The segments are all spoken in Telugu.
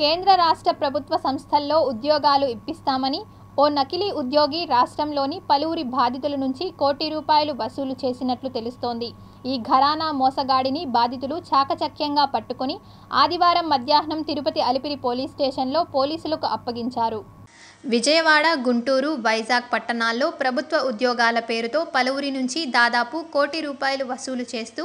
కేంద్ర రాష్ట్ర ప్రభుత్వ సంస్థల్లో ఉద్యోగాలు ఇప్పిస్తామని ఓ నకిలీ ఉద్యోగి రాష్ట్రంలోని పలువురి బాధితుల నుంచి కోటి రూపాయలు వసూలు చేసినట్లు తెలుస్తోంది ఈ ఘరానా మోసగాడిని బాధితులు చాకచక్యంగా పట్టుకుని ఆదివారం మధ్యాహ్నం తిరుపతి అలిపిరి పోలీస్ స్టేషన్లో పోలీసులకు అప్పగించారు విజయవాడ గుంటూరు వైజాగ్ పట్టణాల్లో ప్రభుత్వ ఉద్యోగాల పేరుతో పలువురి నుంచి దాదాపు కోటి రూపాయలు వసూలు చేస్తూ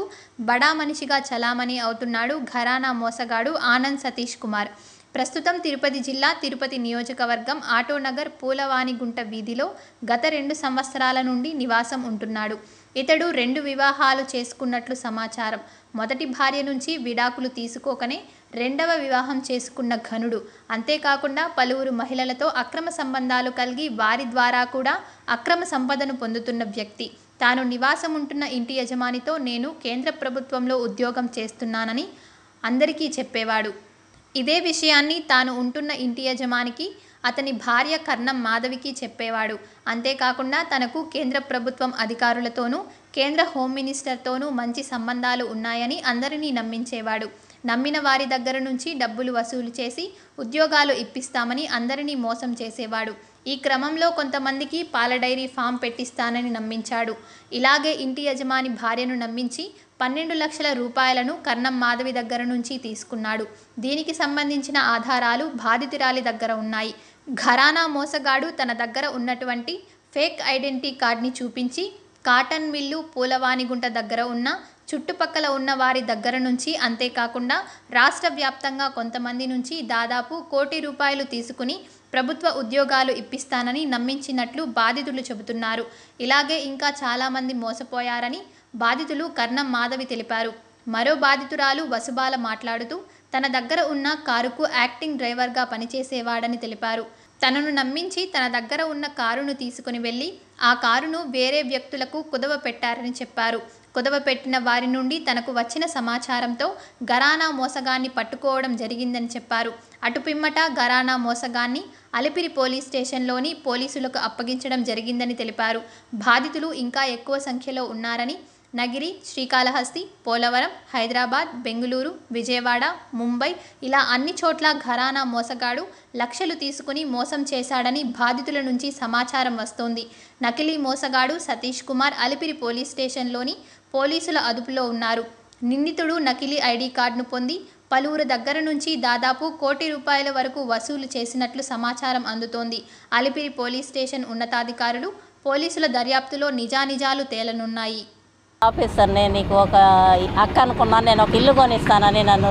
బడా మనిషిగా చలామణి అవుతున్నాడు ఘరానా మోసగాడు ఆనంద్ సతీష్ కుమార్ ప్రస్తుతం తిరుపతి జిల్లా తిరుపతి నియోజకవర్గం ఆటోనగర్ పూలవాణిగుంట వీధిలో గత రెండు సంవత్సరాల నుండి నివాసం ఉంటున్నాడు ఇతడు రెండు వివాహాలు చేసుకున్నట్లు సమాచారం మొదటి భార్య నుంచి విడాకులు తీసుకోకనే రెండవ వివాహం చేసుకున్న ఘనుడు అంతేకాకుండా పలువురు మహిళలతో అక్రమ సంబంధాలు కలిగి వారి ద్వారా కూడా అక్రమ సంపదను పొందుతున్న వ్యక్తి తాను నివాసం ఉంటున్న ఇంటి యజమానితో నేను కేంద్ర ప్రభుత్వంలో ఉద్యోగం చేస్తున్నానని అందరికీ చెప్పేవాడు ఇదే విషయాన్ని తాను ఉంటున్న ఇంటి యజమానికి అతని భార్య కర్ణం మాధవికి చెప్పేవాడు అంతేకాకుండా తనకు కేంద్ర ప్రభుత్వం అధికారులతోనూ కేంద్ర హోమ్ మినిస్టర్తోనూ మంచి సంబంధాలు ఉన్నాయని అందరినీ నమ్మించేవాడు నమ్మిన వారి దగ్గర నుంచి డబ్బులు వసూలు చేసి ఉద్యోగాలు ఇప్పిస్తామని అందరినీ మోసం చేసేవాడు ఈ క్రమంలో కొంతమందికి పాల డైరీ ఫామ్ పెట్టిస్తానని నమ్మించాడు ఇలాగే ఇంటి యజమాని భార్యను నమ్మించి పన్నెండు లక్షల రూపాయలను కర్ణం మాధవి దగ్గర నుంచి తీసుకున్నాడు దీనికి సంబంధించిన ఆధారాలు బాధితురాలి దగ్గర ఉన్నాయి ఘరానా మోసగాడు తన దగ్గర ఉన్నటువంటి ఫేక్ ఐడెంటిటీ కార్డ్ని చూపించి కాటన్ మిల్లు పూలవాణిగుంట దగ్గర ఉన్న చుట్టుపక్కల ఉన్న వారి దగ్గర నుంచి అంతేకాకుండా రాష్ట్ర వ్యాప్తంగా కొంతమంది నుంచి దాదాపు కోటి రూపాయలు తీసుకుని ప్రభుత్వ ఉద్యోగాలు ఇప్పిస్తానని నమ్మించినట్లు బాధితులు చెబుతున్నారు ఇలాగే ఇంకా చాలామంది మోసపోయారని బాధితులు కర్ణం మాధవి తెలిపారు మరో బాధితురాలు వసుబాల మాట్లాడుతూ తన దగ్గర ఉన్న కారుకు యాక్టింగ్ డ్రైవర్గా పనిచేసేవాడని తెలిపారు తనను నమ్మించి తన దగ్గర ఉన్న కారును తీసుకుని వెళ్ళి ఆ కారును వేరే వ్యక్తులకు కుదవ పెట్టారని చెప్పారు కుదవ పెట్టిన వారి నుండి తనకు వచ్చిన సమాచారంతో గరానా మోసగాన్ని పట్టుకోవడం జరిగిందని చెప్పారు అటుపిమ్మట గరానా మోసగాన్ని అలిపిరి పోలీస్ స్టేషన్లోని పోలీసులకు అప్పగించడం జరిగిందని తెలిపారు బాధితులు ఇంకా ఎక్కువ సంఖ్యలో ఉన్నారని నగిరి శ్రీకాళహస్తి పోలవరం హైదరాబాద్ బెంగుళూరు విజయవాడ ముంబై ఇలా అన్ని చోట్ల ఘరానా మోసగాడు లక్షలు తీసుకుని మోసం చేశాడని బాధితుల నుంచి సమాచారం వస్తోంది నకిలీ మోసగాడు సతీష్ కుమార్ అలిపిరి పోలీస్ స్టేషన్లోని పోలీసుల అదుపులో ఉన్నారు నిందితుడు నకిలీ ఐడి కార్డును పొంది పలువురు దగ్గర నుంచి దాదాపు కోటి రూపాయల వరకు వసూలు చేసినట్లు సమాచారం అందుతోంది అలిపిరి పోలీస్ స్టేషన్ ఉన్నతాధికారులు పోలీసుల దర్యాప్తులో నిజానిజాలు తేలనున్నాయి ఆఫీసర్ని నేను నీకు ఒక అక్క అనుకున్నాను నేను ఒక ఇల్లు కొనిస్తానని నన్ను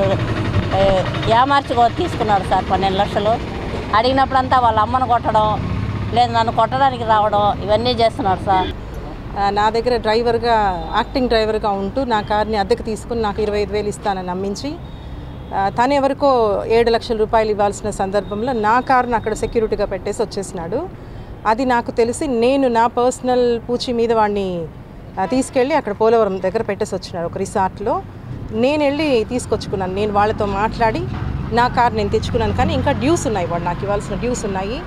ఏమార్చిగా తీసుకున్నాడు సార్ పన్నెండు లక్షలు అడిగినప్పుడంతా వాళ్ళ అమ్మను కొట్టడం లేదు నన్ను కొట్టడానికి రావడం ఇవన్నీ చేస్తున్నాడు సార్ నా దగ్గర డ్రైవర్గా యాక్టింగ్ డ్రైవర్గా ఉంటూ నా కార్ని అద్దెకు తీసుకుని నాకు ఇరవై ఐదు వేలు ఇస్తానని నమ్మించి తను ఎవరికో ఏడు లక్షల రూపాయలు ఇవ్వాల్సిన సందర్భంలో నా కార్ను అక్కడ సెక్యూరిటీగా పెట్టేసి వచ్చేసినాడు అది నాకు తెలిసి నేను నా పర్సనల్ పూచి మీద వాడిని తీసుకెళ్ళి అక్కడ పోలవరం దగ్గర పెట్టేసి వచ్చినారు ఒక రిసార్ట్లో నేను వెళ్ళి తీసుకొచ్చుకున్నాను నేను వాళ్ళతో మాట్లాడి నా కార్ నేను తెచ్చుకున్నాను కానీ ఇంకా డ్యూస్ ఉన్నాయి వాడు నాకు ఇవ్వాల్సిన డ్యూస్ ఉన్నాయి